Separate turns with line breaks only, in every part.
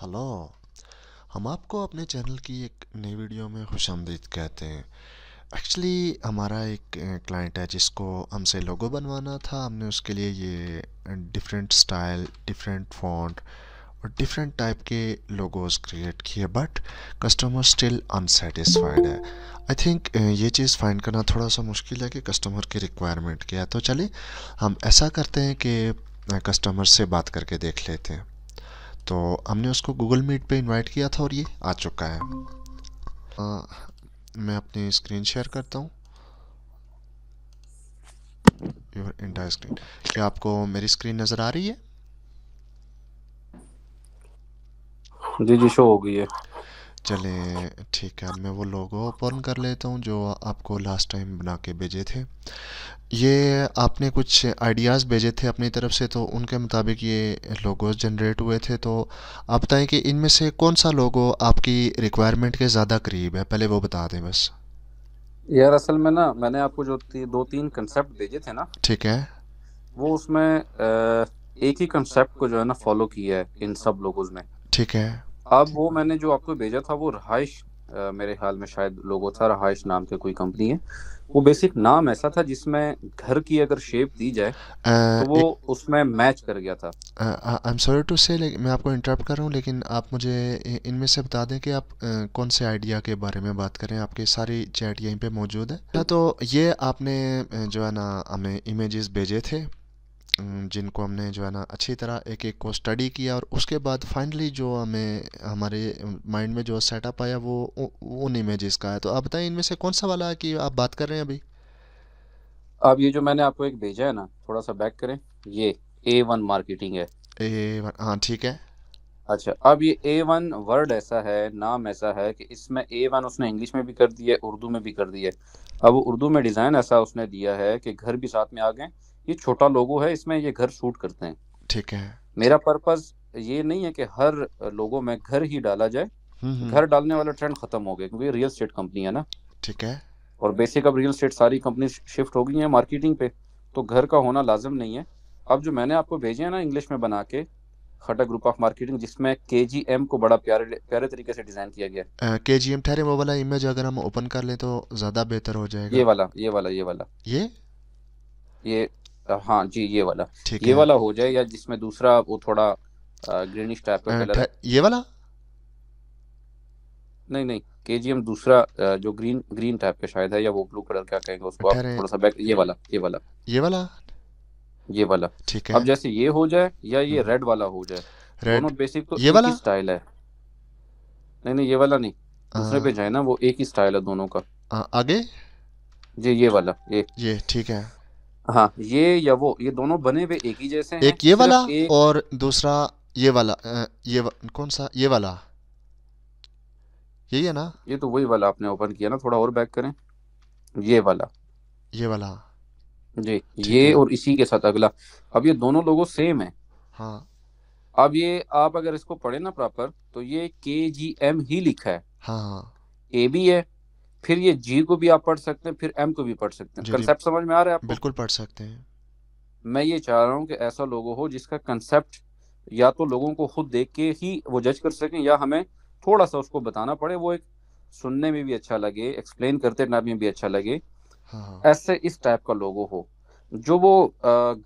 Hello हम आपको अपने चैनल की एक नई वीडियो में खुश कहते हैं एक्चुअली हमारा एक क्लाइंट है जिसको हमसे लोगो बनवाना था हमने उसके लिए ये डिफरेंट स्टाइल डिफरेंट फॉन्ट और डिफरेंट टाइप के लोगोज क्रिएट किए बट कस्टमर स्टिल अनसेटिस्फाइड है आई थिंक ये चीज़ फाइंड करना थोड़ा सा मुश्किल है कि कस्टमर की रिक्वायरमेंट क्या है तो चलिए हम ऐसा करते हैं कि कस्टमर से बात करके देख लेते हैं तो हमने उसको गूगल मीट पे इनवाइट किया था और ये आ चुका है आ, मैं अपनी स्क्रीन शेयर करता हूँ योर इंटायर स्क्रीन क्या आपको मेरी स्क्रीन नज़र आ रही है जी जी शो हो गई है चले ठीक है मैं वो लोगो ओपन कर लेता हूँ जो आपको लास्ट टाइम बना के भेजे थे ये आपने कुछ आइडियाज़ भेजे थे अपनी तरफ से तो उनके मुताबिक ये लोगोस जनरेट हुए थे तो आप बताएं कि इनमें से कौन सा लोगो आपकी रिक्वायरमेंट के ज़्यादा करीब है पहले वो बता दें बस
यार असल में ना मैंने आपको जो दो तीन कंसेप्ट भेजे थे ना ठीक है वो उसमें एक ही कंसेप्ट को जो है ना फॉलो किया है इन सब लोगों ने ठीक है अब वो मैंने जो आपको भेजा था वो रहाइश मेरे ख्याल में शायद लोगो था रहाइश नाम के कोई कंपनी है वो बेसिक नाम ऐसा था जिसमें घर की अगर शेप दी जाए uh, तो वो उसमें मैच कर गया था
आई एम सॉरी टू से मैं आपको इंटरप्ट कर रहा हूँ लेकिन आप मुझे इनमें से बता दें कि आप uh, कौन से आइडिया के बारे में बात करें आपके सारी चैट यहीं पे मौजूद है तो ये आपने जो है ना हमें इमेजेस भेजे थे जिनको हमने जो है ना अच्छी तरह एक एक को स्टडी किया और उसके बाद फाइनली जो हमें हमारे माइंड में जो सेटअप आया वो उन इमेजेस का है तो आप बताएं इनमें से कौन सा वाला कि आप बात कर रहे हैं अभी
अब ये जो मैंने आपको एक भेजा है ना थोड़ा सा बैक करें ये ए वन मार्केटिंग है
ए वन हाँ ठीक है
अच्छा अब ये ए वन वर्ड ऐसा है नाम ऐसा है कि इसमें ए वन उसने इंग्लिश में भी कर दिया उर्दू में भी कर दिया अब उर्दू में डिज़ाइन ऐसा उसने दिया है कि घर भी साथ में आ गए ये छोटा लोगो है इसमें ये घर शूट करते हैं ठीक है मेरा पर्पज ये नहीं है कि हर लोगों में घर ही डाला जाए
हम्म, हम्म। घर
डालने वाला ट्रेंड खत्म हो गया क्योंकि रियल स्टेट कंपनी है ना ठीक है और बेसिक अब रियल स्टेट सारी कंपनी शिफ्ट हो गई है मार्केटिंग पे तो घर का होना लाजम नहीं है अब जो मैंने आपको भेजे हैं ना इंग्लिश में बना के खटा ग्रुप ऑफ मार्केटिंग जिसमें के जी एम को बड़ा प्यारे प्यारे तरीके से डिजाइन किया
गया के जी एम ठहरे वो वाला इमेज अगर हम ओपन कर ले तो ज्यादा बेहतर हो जाएगा ये
वाला ये वाला ये वाला ये ये हाँ जी ये वाला ठीक ये है। वाला हो जाए या जिसमें दूसरा वो थोड़ा ग्रीनिश टाइप का कलर ये वाला नहीं नहीं केजीएम दूसरा जो ग्रीन ग्रीन टाइप का शायद है या वो ब्लू कलर क्या कहेंगे उसको आप थोड़ा सा बैक ये वाला ये वाला ये वाला ये वाला ठीक है अब जैसे ये हो जाए या ये रेड हम्म। वाला हो जाए दोनों बेसिक तो ये वाला स्टाइल है नहीं नहीं ये वाला नहीं दूसरे पे जाए ना वो एक ही स्टाइल है दोनों का आगे जी ये वाला ये
ये ठीक है हाँ
ये या वो ये दोनों बने हुए एक ही जैसे हैं एक ये वाला एक... और
दूसरा ये वाला ये कौन सा ये वाला यही है ना
ये तो वही वाला आपने ओपन किया ना थोड़ा और बैक करें ये वाला ये वाला जी ये और इसी के साथ अगला अब ये दोनों लोगो सेम है हाँ अब ये आप अगर इसको पढ़े ना प्रॉपर तो ये के जी एम ही लिखा है हाँ ए हाँ। भी है फिर ये जी को भी आप पढ़ सकते हैं फिर एम को भी पढ़ सकते हैं कंसेप्ट समझ में आ रहा है आपको
बिल्कुल पढ़ सकते हैं
मैं ये चाह रहा हूँ कि ऐसा लोगो हो जिसका कंसेप्ट या तो लोगों को खुद देख के ही वो जज कर सकें या हमें थोड़ा सा उसको बताना पड़े वो एक सुनने में भी अच्छा लगे एक्सप्लेन करते टाइम में भी अच्छा लगे हाँ।, हाँ। ऐसे इस टाइप का लोगो हो जो वो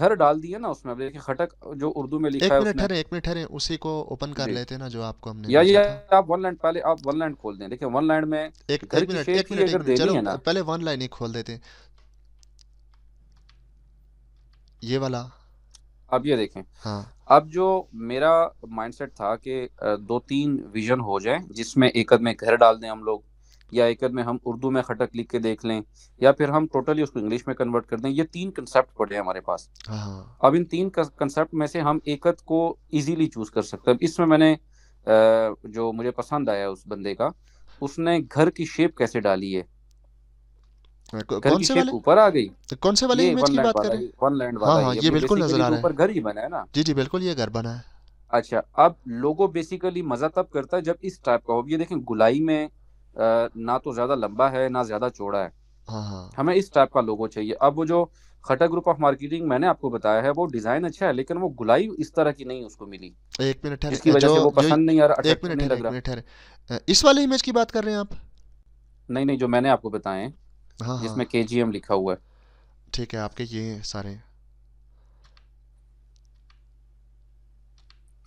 घर डाल दिए ना उसमें देखिए खटक जो उर्दू में लिखा एक है मिनट
ठहरे एक मिनट ठहरे उसी को ओपन कर लेते हैं ना जो आपको हमने या या
आप वन लाइन पहले आप वन लाइन खोल दें देखिए वन लाइन में एक एक मिनट एक मिनट चलो
पहले वन लाइन ही खोल देते ये वाला अब ये देखें हाँ
अब जो मेरा माइंडसेट था कि दो तीन विजन हो जाए जिसमें एकद में घर डाल दें हम लोग या एक में हम उर्दू में खटक लिख के देख लें या फिर हम टोटली उसको इंग्लिश में कन्वर्ट कर दें ये तीन कंसेप्ट पड़े हैं हमारे पास हाँ। अब इन तीन कंसेप्ट में से हम एकद को इजीली चूज कर सकते हैं इसमें मैंने जो मुझे पसंद आया उस बंदे का उसने घर की शेप कैसे डाली है हाँ, कौन से वाले ऊपर आ गई
तो कौन से वाले इमेज की बात कर रहे हैं
वन लैंड हाँ, वाला हाँ, ये बिल्कुल नजर आ रहा है ऊपर घर
ही बना है ना जी जी बिल्कुल ये घर बना है
अच्छा अब लोगो बेसिकली मजा तब करता है जब इस टाइप का हो ये देखें गुलाई में ना तो ज्यादा लंबा है ना ज्यादा चौड़ा है हाँ, हाँ। हमें इस टाइप का लोगो चाहिए अब जो खटा ग्रुप ऑफ मार्केटिंग मैंने आपको बताया है वो डिजाइन अच्छा है लेकिन वो गुलाई इस तरह की नहीं उसको मिली
एक मिनट इसकी वजह से वो पसंद नहीं आ रहा एक मिनट लग रहा इस वाले इमेज की बात कर रहे हैं आप
नहीं नहीं जो मैंने आपको बताए हाँ, जिसमें के जी एम लिखा हुआ है
ठीक है आपके ये सारे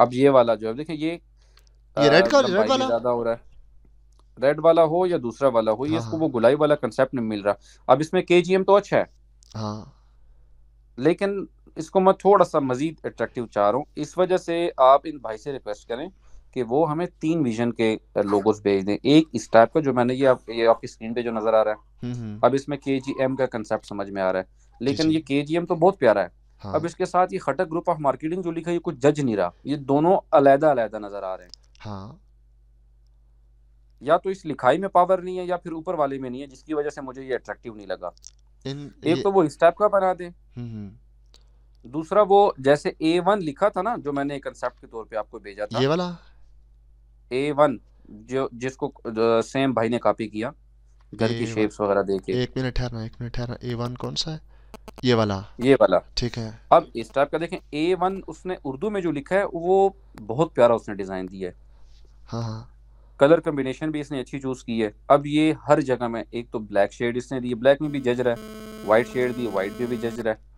अब ये वाला जो है देखिए ये ये रेड का रेड वाला
ज्यादा हो रहा है रेड वाला हो या दूसरा वाला हो ये हाँ। इसको वो गुलाई वाला कंसेप्ट नहीं मिल रहा अब इसमें के तो अच्छा है हाँ। लेकिन इसको मैं थोड़ा सा मजीद अट्रैक्टिव चाह रहा हूँ इस वजह से आप इन भाई से रिक्वेस्ट करें कि वो हमें तीन विजन के लोगोस भेज दें एक इस टाइप का जो मैंने ये आप ये आपकी स्क्रीन पे जो नजर आ रहा है हम्म, हम्म। अब इसमें के जी एम का कंसेप्ट समझ में आ रहा है लेकिन ये के जी एम तो बहुत प्यारा है हाँ। अब इसके साथ ये खटक ग्रुप ऑफ मार्केटिंग जो लिखा ये कुछ जज नहीं रहा ये दोनों अलहदा अलहदा नजर आ रहे हैं हाँ। या तो इस लिखाई में पावर नहीं है या फिर ऊपर वाले में नहीं है जिसकी वजह से मुझे ये अट्रैक्टिव नहीं लगा
इन, एक ये... तो
वो इस टाइप का बना दे
हम्म, हम्म।
दूसरा वो जैसे ए वन लिखा था ना जो मैंने कंसेप्ट के तौर पे आपको भेजा था ये वाला ए वन जो जिसको सेम भाई ने कॉपी किया घर की शेप्स वगैरह देके
एक मिनट ठहरना एक मिनट ठहरना ए वन कौन सा है ये वाला
ये वाला ठीक है
अब इस टाइप का देखें ए
वन उसने उर्दू में जो लिखा है वो बहुत प्यारा उसने डिजाइन दिया है हाँ हाँ कलर कम्बिनेशन भी इसने अच्छी चूज़ की है अब ये हर जगह में एक तो ब्लैक शेड इसने दी ब्लैक में भी जज रहा है वाइट शेड दी वाइट में भी जज रहा है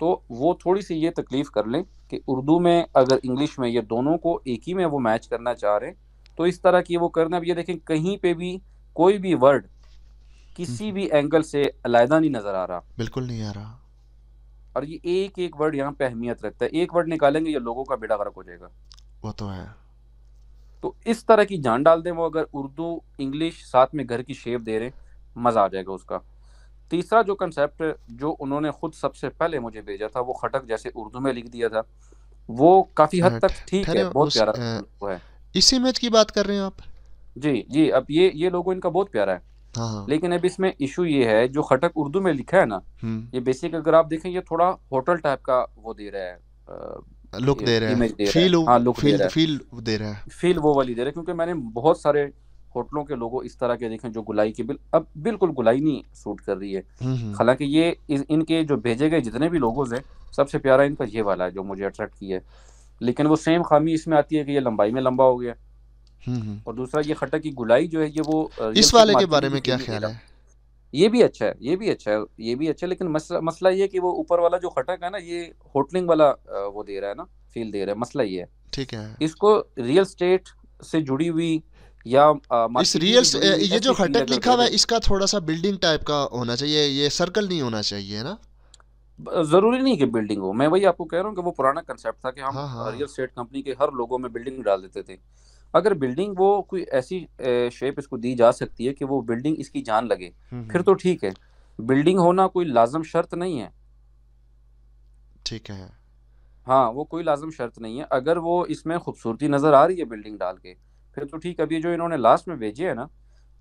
तो वो थोड़ी सी ये तकलीफ़ कर लें कि उर्दू में अगर इंग्लिश में ये दोनों को एक ही में वो मैच करना चाह रहे हैं तो इस तरह की वो करना अब ये देखें कहीं पे भी कोई भी वर्ड किसी हम्म। भी एंगल से अलायदा नहीं नज़र आ रहा
बिल्कुल नहीं आ रहा
और ये एक एक वर्ड यहाँ पे अहमियत रखता है एक वर्ड निकालेंगे ये लोगों का बेड़ा गर्क हो जाएगा वो तो है तो इस तरह की जान डाल दें वो अगर उर्दू इंग्लिश साथ में घर की शेप दे रहे मज़ा आ जाएगा उसका तीसरा जो कंसेप्ट जो उन्होंने खुद सबसे पहले मुझे भेजा था वो खटक जैसे उर्दू में लिख दिया था वो काफ़ी हद हाँ, तक ठीक है बहुत प्यारा है इस इमेज की बात कर रहे हैं आप जी जी अब ये ये लोगों इनका बहुत प्यारा है हाँ।, हाँ। लेकिन अब इसमें इशू ये है जो खटक उर्दू में लिखा है ना हम्म। ये बेसिक अगर आप देखें ये थोड़ा होटल टाइप का वो दे रहा है लुक दे रहे हैं फील फील फील दे रहा है फील वो वाली दे रहा है क्योंकि मैंने बहुत सारे होटलों के लोगों इस तरह के देखे जो गुलाई के बिल अब बिल्कुल गुलाई नहीं सूट कर रही है हम्म, हम्म। हालांकि ये इनके जो भेजे गए जितने भी लोगोज हैं सबसे प्यारा इनका ये वाला है जो मुझे अट्रैक्ट किया है लेकिन वो सेम खामी इसमें आती है कि ये लंबाई में लंबा हो गया हम्म, और दूसरा ये खटक की गुलाई जो है ये वो इस वाले के बारे में क्या ख्याल है ये भी अच्छा है ये भी अच्छा है ये भी अच्छा है लेकिन मसला मसला ये कि वो ऊपर वाला जो खटक है ना ये होटलिंग वाला वो दे रहा है ना फील दे रहा है मसला ये है
ठीक है इसको
रियल स्टेट से जुड़ी हुई या आ, इस रियल ये जो खटक लिखा हुआ है
इसका थोड़ा सा बिल्डिंग टाइप का होना चाहिए ये सर्कल नहीं होना चाहिए ना जरूरी नहीं कि बिल्डिंग हो मैं वही आपको कह रहा हूँ कि वो पुराना कंसेप्ट था कि हम
रियल स्टेट कंपनी के हर लोगों में बिल्डिंग डाल देते थे अगर बिल्डिंग वो कोई ऐसी शेप इसको दी जा सकती है कि वो बिल्डिंग इसकी जान लगे हम्म, फिर हम्म। तो ठीक है बिल्डिंग होना कोई लाजम शर्त नहीं है ठीक है हाँ वो कोई लाजम शर्त नहीं
है अगर वो इसमें खूबसूरती नज़र आ रही
है बिल्डिंग डाल के फिर तो ठीक अभी जो इन्होंने लास्ट में भेजे है ना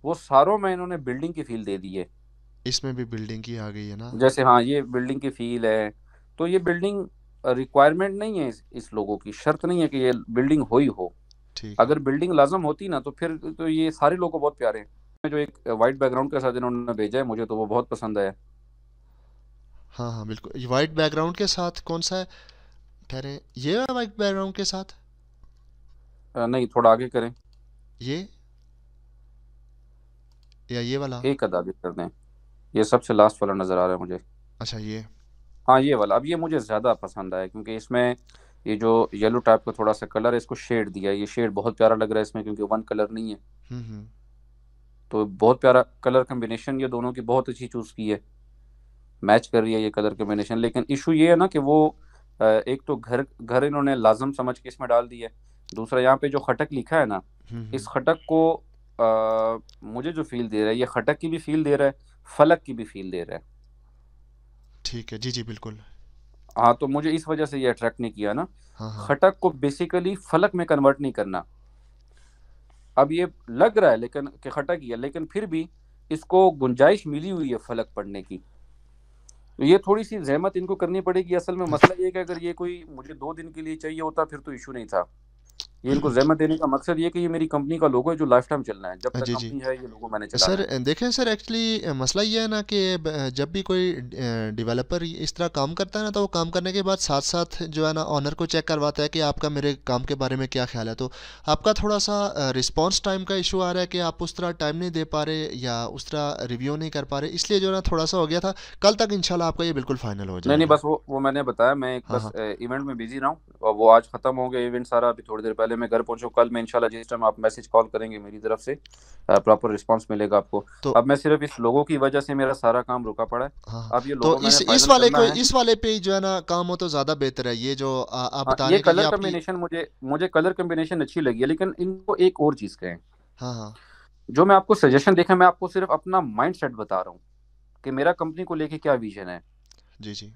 वो सारों में इन्होंने बिल्डिंग की फील दे दी है
इसमें भी बिल्डिंग की आ गई है ना जैसे
हाँ ये बिल्डिंग की फील है तो ये बिल्डिंग रिक्वायरमेंट नहीं है इस, इस लोगों की शर्त नहीं है कि ये बिल्डिंग हो ही हो अगर बिल्डिंग लाजम होती ना तो फिर तो ये सारे लोग बहुत प्यारे हैं जो एक वाइट बैकग्राउंड के साथ इन्होंने भेजा है मुझे तो वो बहुत पसंद आया
हाँ हाँ बिल्कुल ये वाइट बैकग्राउंड के साथ कौन सा है कह रहे ये है वाइट बैकग्राउंड के साथ
आ, नहीं थोड़ा आगे
करें ये
या ये वाला एक कद आगे कर दें ये सबसे लास्ट वाला नज़र आ रहा है मुझे अच्छा ये हाँ ये वाला अब ये मुझे ज़्यादा पसंद आया क्योंकि इसमें ये जो येलो टाइप का थोड़ा सा कलर है इसको शेड दिया है ये शेड बहुत प्यारा लग रहा है इसमें क्योंकि वन कलर नहीं है हम्म, हम्म। तो बहुत प्यारा कलर कम्बिनेशन ये दोनों की बहुत अच्छी चूज़ की है मैच कर रही है ये कलर कम्बिनेशन लेकिन इशू ये है ना कि वो एक तो घर घर इन्होंने लाजम समझ के इसमें डाल दिया दूसरा यहाँ पे जो खटक लिखा है ना हम्म, इस खटक को आ, मुझे जो फील दे रहा है ये खटक की भी फील दे रहा है फलक की भी फील दे रहा है
ठीक है जी जी बिल्कुल
हाँ तो मुझे इस वजह से ये अट्रैक्ट नहीं किया ना हाँ, हाँ। खटक को बेसिकली फलक में कन्वर्ट नहीं करना अब ये लग रहा है लेकिन कि खटक ही है लेकिन फिर भी इसको गुंजाइश मिली हुई है फलक पढ़ने की तो ये थोड़ी सी जहमत इनको करनी पड़ेगी असल में मसला ये है कि अगर ये कोई मुझे दो दिन के लिए चाहिए होता फिर तो इशू नहीं था ये इनको जहमत देने का मकसद ये कि ये मेरी कंपनी का लोगो है जो लाइफ टाइम चलना है जब तक कंपनी है ये लोगो मैंने सर
देखें सर एक्चुअली मसला ये है ना कि जब भी कोई डेवलपर इस तरह काम करता है ना तो वो काम करने के बाद साथ साथ जो है ना ऑनर को चेक करवाता है कि आपका मेरे काम के बारे में क्या ख्याल है तो आपका थोड़ा सा रिस्पॉन्स टाइम का इशू आ रहा है कि आप उस तरह टाइम नहीं दे पा रहे या उस तरह रिव्यू नहीं कर पा रहे इसलिए जो है ना थोड़ा सा हो गया था कल तक इनशाला आपका ये बिल्कुल फाइनल हो जाए नहीं बस
वो वो मैंने बताया मैं एक हाँ, बस इवेंट हाँ। में बिजी रहा हूँ वो आज खत्म हो गया इवेंट सारा अभी थोड़ी देर पहले सुबह में घर पहुंचो कल मैं इंशाल्लाह जिस टाइम आप मैसेज कॉल करेंगे मेरी तरफ से प्रॉपर रिस्पांस मिलेगा आपको तो, अब मैं सिर्फ इस लोगों की वजह से मेरा सारा काम रुका पड़ा है हाँ, हाँ। अब ये तो इस, इस वाले को
इस वाले पे जो है ना काम हो तो ज्यादा बेहतर है ये जो आप हाँ, बता ये कलर कम्बिनेशन मुझे मुझे कलर कम्बिनेशन अच्छी लगी है लेकिन इनको एक और चीज कहें हाँ,
जो मैं आपको सजेशन देखा मैं आपको सिर्फ अपना माइंड सेट बता रहा हूँ कि मेरा कंपनी को लेके क्या विजन है जी जी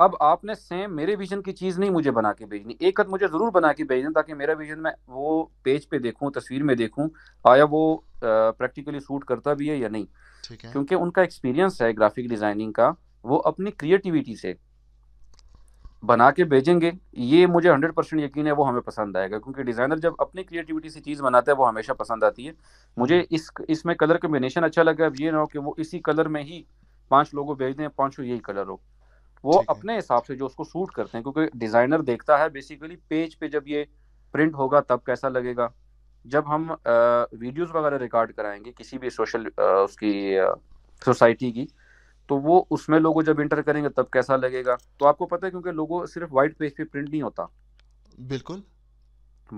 अब आपने सेम मेरे विजन की चीज़ नहीं मुझे बना के भेजनी एक हद मुझे ज़रूर बना के भेजना ताकि मेरा विजन मैं वो पेज पे देखूं तस्वीर में देखूं आया वो प्रैक्टिकली सूट करता भी है या नहीं ठीक है क्योंकि उनका एक्सपीरियंस है ग्राफिक डिज़ाइनिंग का वो अपनी क्रिएटिविटी से बना के भेजेंगे ये मुझे हंड्रेड परसेंट यकीन है वो हमें पसंद आएगा क्योंकि डिज़ाइनर जब अपनी क्रिएटिविटी से चीज़ बनाता है वो हमेशा पसंद आती है मुझे इस इसमें कलर कम्बिनेशन अच्छा लगा अब ये ना हो कि वो इसी कलर में ही पांच लोगों भेज दें पांचों यही कलर हो वो अपने हिसाब से जो उसको सूट करते हैं क्योंकि डिजाइनर देखता है बेसिकली पेज पे जब ये प्रिंट होगा तब कैसा लगेगा जब हम वीडियोस वगैरह रिकॉर्ड कराएंगे किसी भी सोशल उसकी सोसाइटी की तो वो उसमें लोगों जब इंटर करेंगे तब कैसा लगेगा तो आपको पता है क्योंकि लोगों सिर्फ वाइट पेज पे प्रिंट नहीं होता बिल्कुल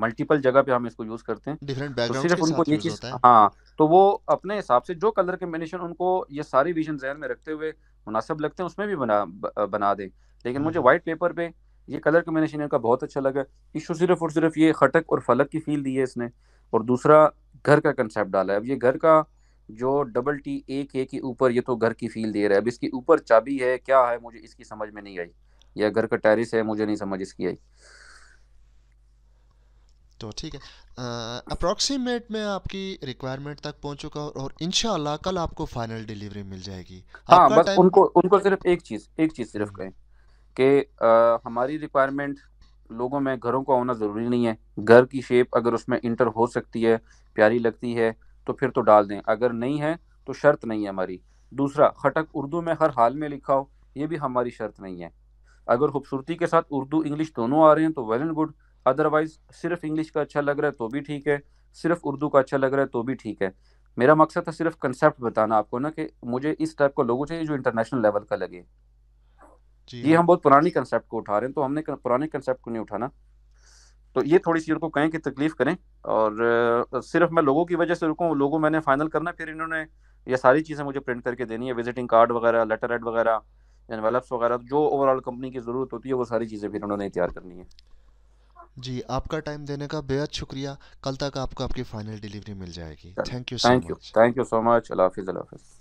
मल्टीपल जगह पे हम इसको यूज करते हैं
डिफरेंट तो सिर्फ उनको ये चीज हाँ
तो वो अपने हिसाब से जो कलर कम्बिनेशन उनको ये सारी विजन जहन में रखते हुए मुनासिब लगते हैं उसमें भी बना बना दें लेकिन मुझे वाइट हम्म। पेपर पे ये कलर कम्बिनेशन इनका बहुत अच्छा लगा इशू सिर्फ और सिर्फ ये खटक और फलक की फील दी है इसने और दूसरा घर का कंसेप्ट डाला है अब ये घर का जो डबल टी ए के के ऊपर ये तो घर की फील दे रहा है अब इसके ऊपर चाबी है क्या है मुझे इसकी समझ में नहीं आई या घर का टेरिस है मुझे नहीं समझ इसकी आई
तो ठीक है अप्रॉक्सीमेट में आपकी रिक्वायरमेंट तक पहुंच चुका और इनशाला कल आपको फाइनल डिलीवरी मिल जाएगी हाँ बस टाइम... उनको उनको सिर्फ एक
चीज़ एक चीज़ सिर्फ हम्म। कहें कि हमारी रिक्वायरमेंट लोगों में घरों का होना ज़रूरी नहीं है घर की शेप अगर उसमें इंटर हो सकती है प्यारी लगती है तो फिर तो डाल दें अगर नहीं है तो शर्त नहीं है हमारी दूसरा खटक उर्दू में हर हाल में लिखा हो ये भी हमारी शर्त नहीं है अगर खूबसूरती के साथ उर्दू इंग्लिश दोनों आ रहे हैं तो वेल एंड गुड अदरवाइज़ सिर्फ इंग्लिश का अच्छा लग रहा है तो भी ठीक है सिर्फ उर्दू का अच्छा लग रहा है तो भी ठीक है मेरा मकसद था सिर्फ कंसेप्ट बताना आपको ना कि मुझे इस टाइप का लोगो चाहिए जो इंटरनेशनल लेवल का लगे
ये हाँ। हम बहुत पुरानी
कंसेप्ट को उठा रहे हैं तो हमने पुराने कंसेप्ट को नहीं उठाना तो ये थोड़ी सी उनको कहें कि तकलीफ करें और सिर्फ मैं लोगों की वजह से रुकूँ लोगों मैंने फाइनल करना फिर इन्होंने ये सारी चीज़ें मुझे प्रिंट करके देनी है विजिटिंग कार्ड वगैरह लेटर एड वगैरह एनवेलप्स वगैरह जो ओवरऑल कंपनी की ज़रूरत होती है वो सारी चीज़ें फिर उन्होंने तैयार करनी है
जी आपका टाइम देने का बेहद शुक्रिया कल तक आपको आपकी फाइनल डिलीवरी मिल जाएगी thank you so
much thank you so much अल्लाह हाफिज़ अल्लाह हाफिज़